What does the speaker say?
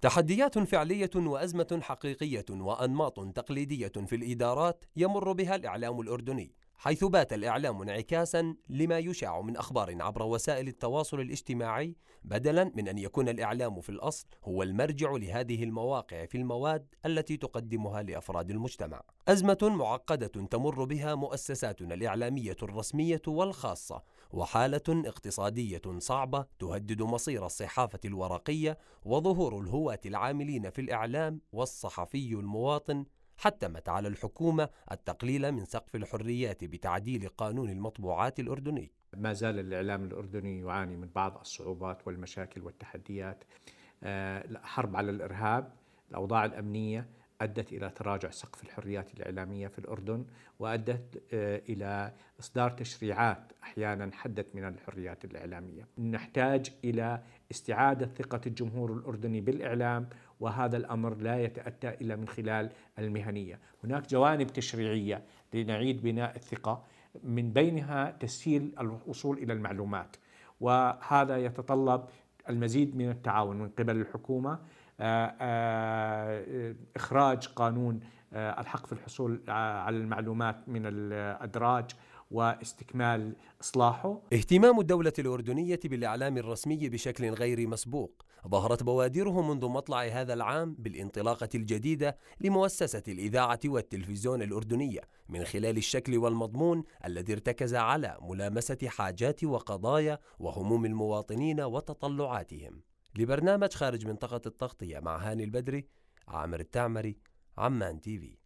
تحديات فعلية وأزمة حقيقية وأنماط تقليدية في الإدارات يمر بها الإعلام الأردني حيث بات الإعلام انعكاسا لما يشاع من أخبار عبر وسائل التواصل الاجتماعي بدلا من أن يكون الإعلام في الأصل هو المرجع لهذه المواقع في المواد التي تقدمها لأفراد المجتمع. أزمة معقدة تمر بها مؤسساتنا الإعلامية الرسمية والخاصة وحالة اقتصادية صعبة تهدد مصير الصحافة الورقية وظهور الهواة العاملين في الإعلام والصحفي المواطن حتمت على الحكومة التقليل من سقف الحريات بتعديل قانون المطبوعات الأردني ما زال الإعلام الأردني يعاني من بعض الصعوبات والمشاكل والتحديات آه، حرب على الإرهاب الأوضاع الأمنية أدت إلى تراجع سقف الحريات الإعلامية في الأردن وأدت آه، إلى إصدار تشريعات أحيانا حدت من الحريات الإعلامية نحتاج إلى استعادة ثقة الجمهور الأردني بالإعلام وهذا الأمر لا يتأتى إلا من خلال المهنية هناك جوانب تشريعية لنعيد بناء الثقة من بينها تسهيل الوصول إلى المعلومات وهذا يتطلب المزيد من التعاون من قبل الحكومه آه، آه، اخراج قانون آه، الحق في الحصول آه، على المعلومات من الأدراج واستكمال إصلاحه اهتمام الدولة الأردنية بالإعلام الرسمي بشكل غير مسبوق ظهرت بوادره منذ مطلع هذا العام بالانطلاقة الجديدة لمؤسسة الإذاعة والتلفزيون الأردنية من خلال الشكل والمضمون الذي ارتكز على ملامسة حاجات وقضايا وهموم المواطنين وتطلعاتهم لبرنامج خارج منطقة التغطية مع هاني البدري عامر التعمري عمان تي في